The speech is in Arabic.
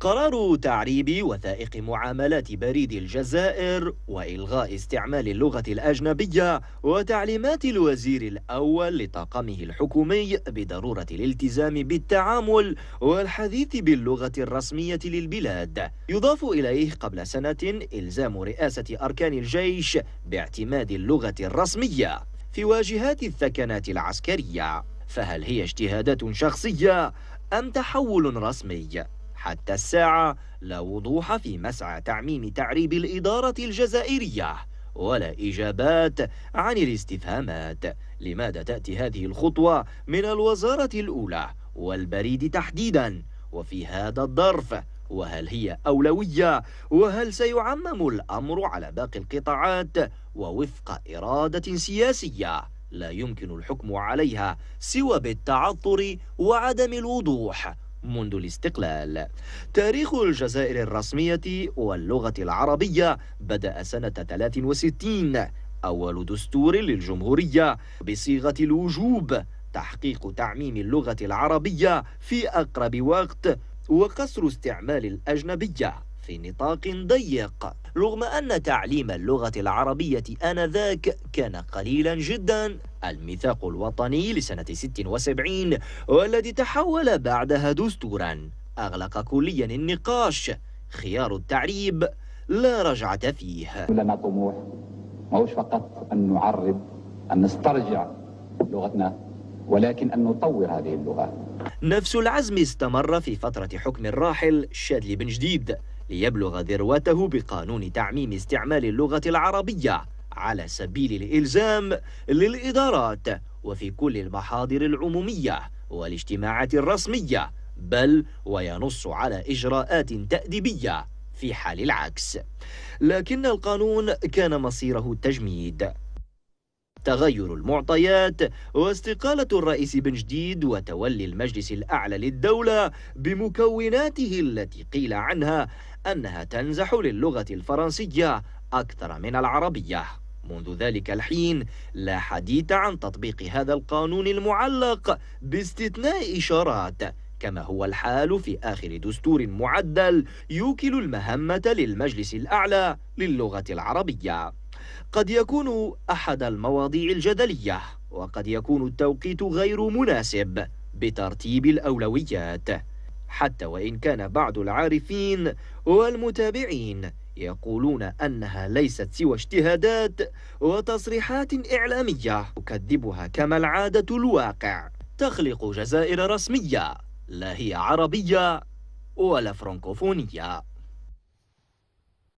قرار تعريب وثائق معاملات بريد الجزائر وإلغاء استعمال اللغة الأجنبية وتعليمات الوزير الأول لطاقمه الحكومي بضرورة الالتزام بالتعامل والحديث باللغة الرسمية للبلاد يضاف إليه قبل سنة إلزام رئاسة أركان الجيش باعتماد اللغة الرسمية في واجهات الثكنات العسكرية فهل هي اجتهادات شخصية أم تحول رسمي؟ حتى الساعة لا وضوح في مسعى تعميم تعريب الإدارة الجزائرية ولا إجابات عن الاستفهامات لماذا تأتي هذه الخطوة من الوزارة الأولى والبريد تحديدا وفي هذا الظرف وهل هي أولوية وهل سيعمم الأمر على باقي القطاعات ووفق إرادة سياسية لا يمكن الحكم عليها سوى بالتعطر وعدم الوضوح منذ الاستقلال تاريخ الجزائر الرسمية واللغة العربية بدأ سنة 63 أول دستور للجمهورية بصيغة الوجوب تحقيق تعميم اللغة العربية في أقرب وقت وقصر استعمال الأجنبية في نطاق ضيق رغم أن تعليم اللغة العربية آنذاك كان قليلا جدا الميثاق الوطني لسنة 76 والذي تحول بعدها دستورا أغلق كليا النقاش خيار التعريب لا رجعة فيه لنا طموح ما هوش فقط أن نعرب أن نسترجع لغتنا ولكن أن نطور هذه اللغة نفس العزم استمر في فترة حكم الراحل شادلي بن جديد ليبلغ ذروته بقانون تعميم استعمال اللغة العربية على سبيل الإلزام للإدارات وفي كل المحاضر العمومية والاجتماعات الرسمية بل وينص على إجراءات تأديبية في حال العكس لكن القانون كان مصيره التجميد تغير المعطيات واستقالة الرئيس بن جديد وتولي المجلس الأعلى للدولة بمكوناته التي قيل عنها أنها تنزح للغة الفرنسية أكثر من العربية منذ ذلك الحين لا حديث عن تطبيق هذا القانون المعلق باستثناء إشارات كما هو الحال في آخر دستور معدل يوكل المهمة للمجلس الأعلى للغة العربية قد يكون أحد المواضيع الجدلية وقد يكون التوقيت غير مناسب بترتيب الأولويات حتى وإن كان بعض العارفين والمتابعين يقولون أنها ليست سوى اجتهادات وتصريحات إعلامية تكذبها كما العادة الواقع تخلق جزائر رسمية لا هي عربية ولا فرنكوفونية